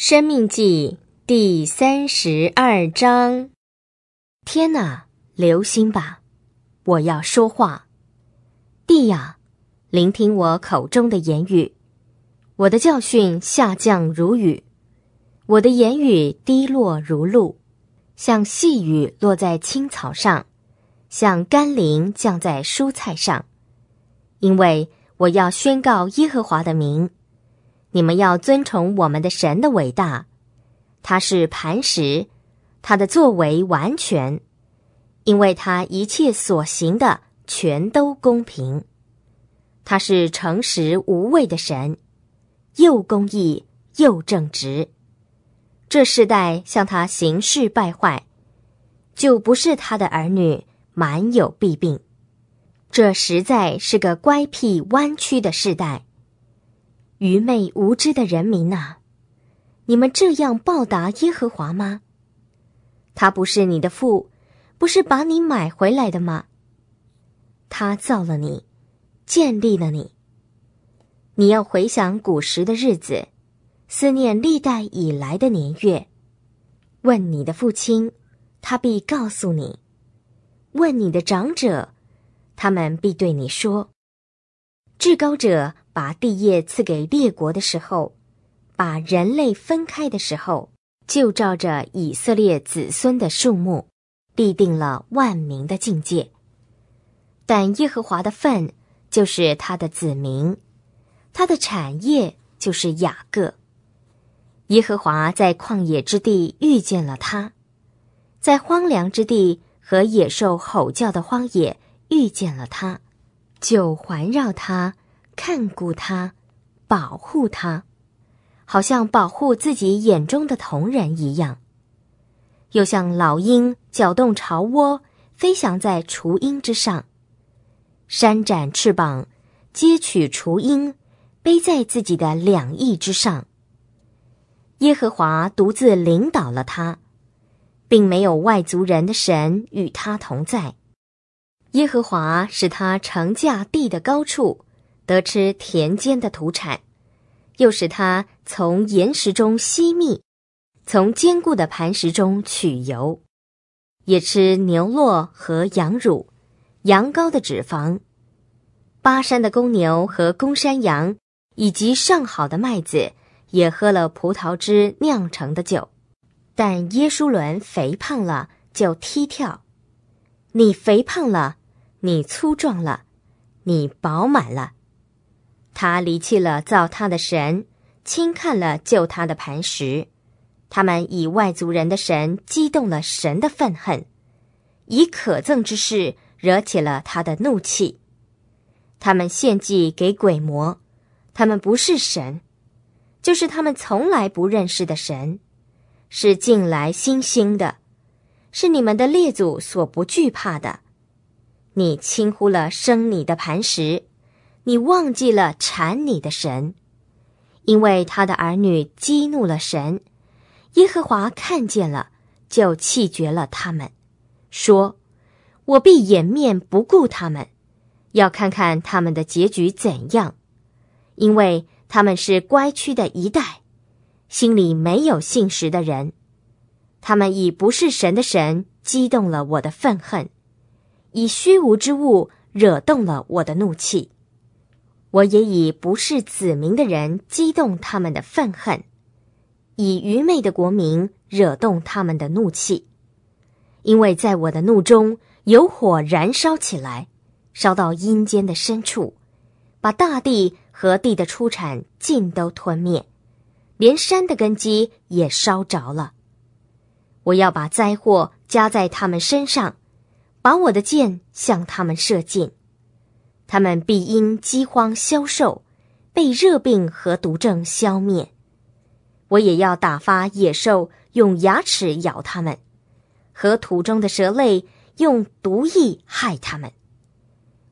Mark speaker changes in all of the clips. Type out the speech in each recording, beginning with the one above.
Speaker 1: 《生命记》第三十二章。天哪，留心吧！我要说话，地呀，聆听我口中的言语。我的教训下降如雨，我的言语滴落如露，像细雨落在青草上，像甘霖降在蔬菜上，因为我要宣告耶和华的名。你们要尊崇我们的神的伟大，他是磐石，他的作为完全，因为他一切所行的全都公平。他是诚实无畏的神，又公义又正直。这世代向他行事败坏，就不是他的儿女满有弊病，这实在是个乖僻弯曲的世代。愚昧无知的人民呐，你们这样报答耶和华吗？他不是你的父，不是把你买回来的吗？他造了你，建立了你。你要回想古时的日子，思念历代以来的年月，问你的父亲，他必告诉你；问你的长者，他们必对你说：至高者。把地业赐给列国的时候，把人类分开的时候，就照着以色列子孙的数目，立定了万民的境界。但耶和华的份就是他的子民，他的产业就是雅各。耶和华在旷野之地遇见了他，在荒凉之地和野兽吼叫的荒野遇见了他，就环绕他。看顾他，保护他，好像保护自己眼中的同人一样。又像老鹰搅动巢窝，飞翔在雏鹰之上，扇展翅膀，接取雏鹰，背在自己的两翼之上。耶和华独自领导了他，并没有外族人的神与他同在。耶和华使他乘驾地的高处。得吃田间的土产，又使他从岩石中吸蜜，从坚固的磐石中取油，也吃牛酪和羊乳、羊羔的脂肪，巴山的公牛和公山羊，以及上好的麦子，也喝了葡萄汁酿成的酒。但耶稣伦肥胖了就踢跳，你肥胖了，你粗壮了，你饱满了。他离弃了造他的神，轻看了救他的磐石，他们以外族人的神激动了神的愤恨，以可憎之事惹起了他的怒气。他们献祭给鬼魔，他们不是神，就是他们从来不认识的神，是近来新兴的，是你们的列祖所不惧怕的。你轻忽了生你的磐石。你忘记了缠你的神，因为他的儿女激怒了神，耶和华看见了，就气绝了他们，说：“我必掩面不顾他们，要看看他们的结局怎样，因为他们是乖屈的一代，心里没有信实的人，他们以不是神的神激动了我的愤恨，以虚无之物惹动了我的怒气。”我也以不是子民的人激动他们的愤恨，以愚昧的国民惹动他们的怒气，因为在我的怒中有火燃烧起来，烧到阴间的深处，把大地和地的出产尽都吞灭，连山的根基也烧着了。我要把灾祸加在他们身上，把我的箭向他们射进。他们必因饥荒消瘦，被热病和毒症消灭。我也要打发野兽用牙齿咬他们，和土中的蛇类用毒液害他们。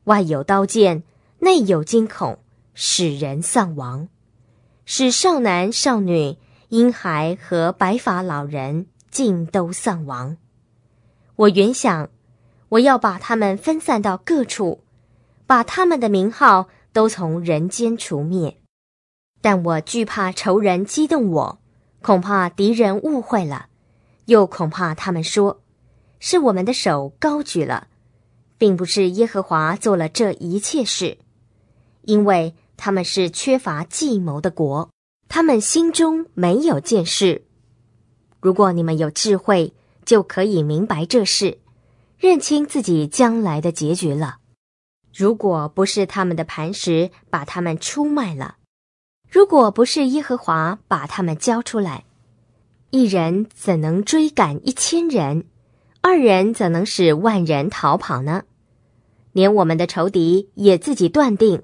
Speaker 1: 外有刀剑，内有惊恐，使人丧亡，使少男少女、婴孩和白发老人尽都丧亡。我原想，我要把他们分散到各处。把他们的名号都从人间除灭，但我惧怕仇人激动我，恐怕敌人误会了，又恐怕他们说，是我们的手高举了，并不是耶和华做了这一切事，因为他们是缺乏计谋的国，他们心中没有见识。如果你们有智慧，就可以明白这事，认清自己将来的结局了。如果不是他们的磐石把他们出卖了，如果不是耶和华把他们交出来，一人怎能追赶一千人？二人怎能使万人逃跑呢？连我们的仇敌也自己断定，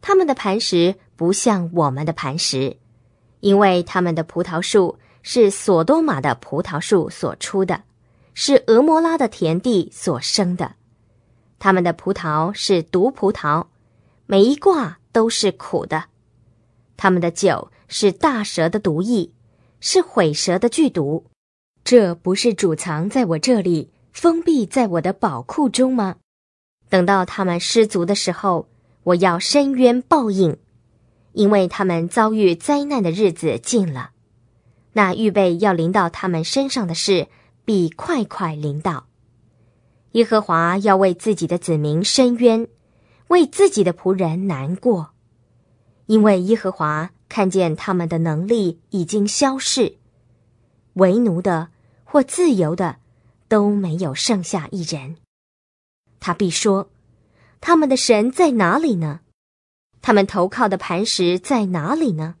Speaker 1: 他们的磐石不像我们的磐石，因为他们的葡萄树是索多玛的葡萄树所出的，是俄摩拉的田地所生的。他们的葡萄是毒葡萄，每一挂都是苦的。他们的酒是大蛇的毒液，是毁蛇的剧毒。这不是储藏在我这里，封闭在我的宝库中吗？等到他们失足的时候，我要伸冤报应，因为他们遭遇灾难的日子近了。那预备要临到他们身上的事，必快快临到。耶和华要为自己的子民伸冤，为自己的仆人难过，因为耶和华看见他们的能力已经消逝，为奴的或自由的，都没有剩下一人。他必说：“他们的神在哪里呢？他们投靠的磐石在哪里呢？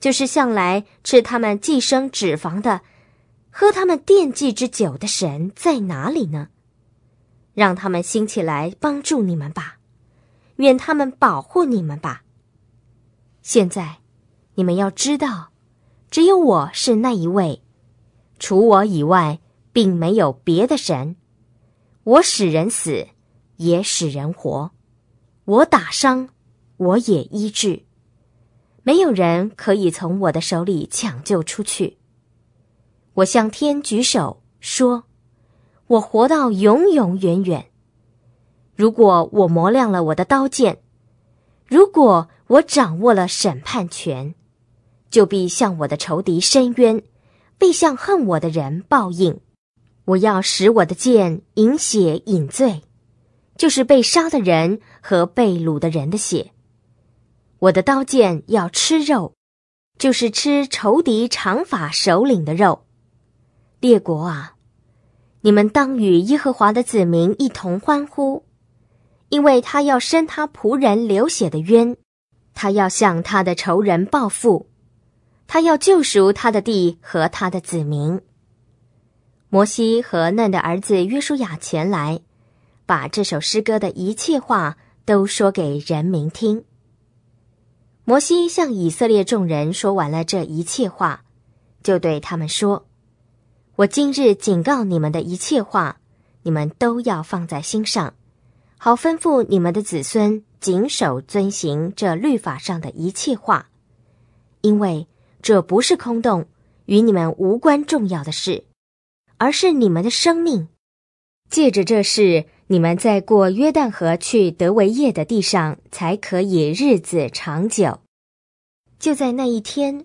Speaker 1: 就是向来吃他们寄生脂肪的，喝他们惦记之酒的神在哪里呢？”让他们兴起来帮助你们吧，愿他们保护你们吧。现在，你们要知道，只有我是那一位，除我以外，并没有别的神。我使人死，也使人活；我打伤，我也医治。没有人可以从我的手里抢救出去。我向天举手说。我活到永永远远。如果我磨亮了我的刀剑，如果我掌握了审判权，就必向我的仇敌伸冤，必向恨我的人报应。我要使我的剑饮血饮罪，就是被杀的人和被掳的人的血。我的刀剑要吃肉，就是吃仇敌长法首领的肉。列国啊！你们当与耶和华的子民一同欢呼，因为他要伸他仆人流血的冤，他要向他的仇人报复，他要救赎他的地和他的子民。摩西和嫩的儿子约书亚前来，把这首诗歌的一切话都说给人民听。摩西向以色列众人说完了这一切话，就对他们说。我今日警告你们的一切话，你们都要放在心上，好吩咐你们的子孙谨守遵行这律法上的一切话，因为这不是空洞与你们无关重要的事，而是你们的生命。借着这事，你们在过约旦河去德维业的地上才可以日子长久。就在那一天，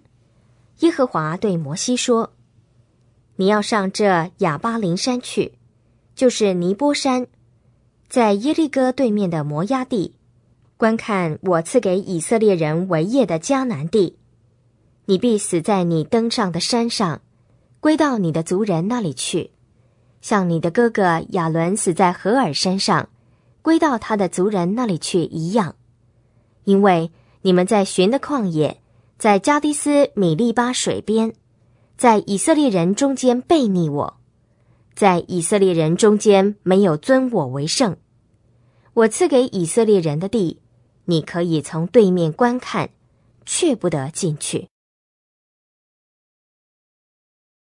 Speaker 1: 耶和华对摩西说。你要上这亚巴林山去，就是尼波山，在耶利哥对面的摩崖地，观看我赐给以色列人为业的迦南地。你必死在你登上的山上，归到你的族人那里去，像你的哥哥亚伦死在何尔山上，归到他的族人那里去一样。因为你们在寻的旷野，在加迪斯米利巴水边。在以色列人中间背逆我，在以色列人中间没有尊我为圣。我赐给以色列人的地，你可以从对面观看，却不得进去。